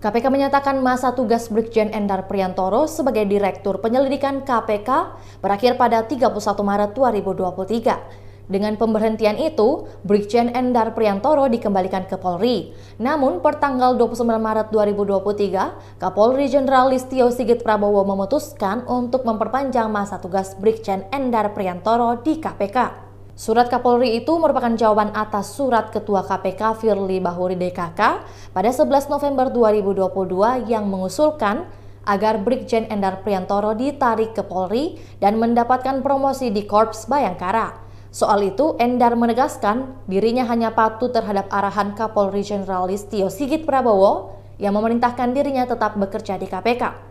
KPK menyatakan masa tugas Brigjen Endar Priantoro sebagai Direktur Penyelidikan KPK berakhir pada 31 Maret 2023. Dengan pemberhentian itu, Brigjen Endar Priantoro dikembalikan ke Polri. Namun, pertanggal 29 Maret 2023, Kapolri Jenderal Listio Sigit Prabowo memutuskan untuk memperpanjang masa tugas Brigjen Endar Priantoro di KPK. Surat Kapolri itu merupakan jawaban atas surat Ketua KPK Firly Bahuri DKK pada 11 November 2022 yang mengusulkan agar Brigjen Endar Priantoro ditarik ke Polri dan mendapatkan promosi di Korps Bayangkara. Soal itu, Endar menegaskan dirinya hanya patuh terhadap arahan Kapolri Jenderal Listio Sigit Prabowo yang memerintahkan dirinya tetap bekerja di KPK.